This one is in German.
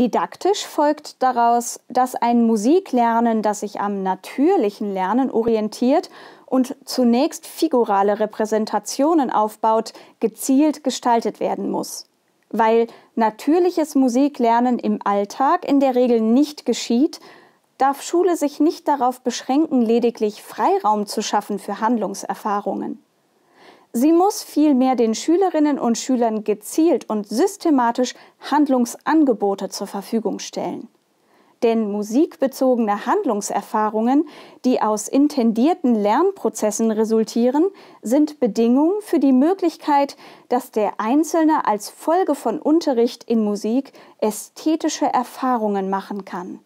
Didaktisch folgt daraus, dass ein Musiklernen, das sich am natürlichen Lernen orientiert und zunächst figurale Repräsentationen aufbaut, gezielt gestaltet werden muss. Weil natürliches Musiklernen im Alltag in der Regel nicht geschieht, darf Schule sich nicht darauf beschränken, lediglich Freiraum zu schaffen für Handlungserfahrungen. Sie muss vielmehr den Schülerinnen und Schülern gezielt und systematisch Handlungsangebote zur Verfügung stellen. Denn musikbezogene Handlungserfahrungen, die aus intendierten Lernprozessen resultieren, sind Bedingung für die Möglichkeit, dass der Einzelne als Folge von Unterricht in Musik ästhetische Erfahrungen machen kann.